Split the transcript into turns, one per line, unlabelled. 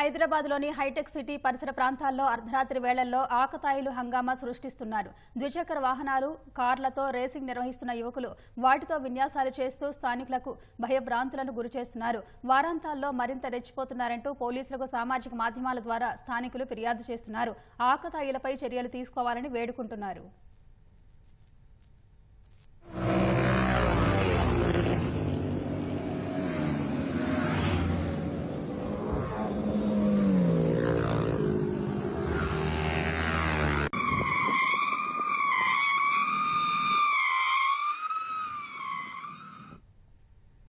హైదరాబాద్లోని hitech city పరిసర ప్రాంతాల్లో అర్ధరాత్రి వేళల్లో ఆకతాయిలు హంగామా సృష్టిస్తున్నారు ద్విచక్ర వాహనాలు కార్లతో రేసింగ్ నిర్వహిస్తున్న యువకులు వాటితో విన్యాసాలు చేస్తూ స్థానికులకు భయభ్రాంతులను గురిచేస్తున్నారు వారాంతాల్లో మరింత రెచ్చిపోతున్నారంటూ పోలీసులకు సామాజిక మాధ్యమాల ద్వారా స్థానికులు ఫిర్యాదు చేస్తున్నారు ఆకతాయిలపై చర్యలు తీసుకోవాలని వేడుకుంటున్నారు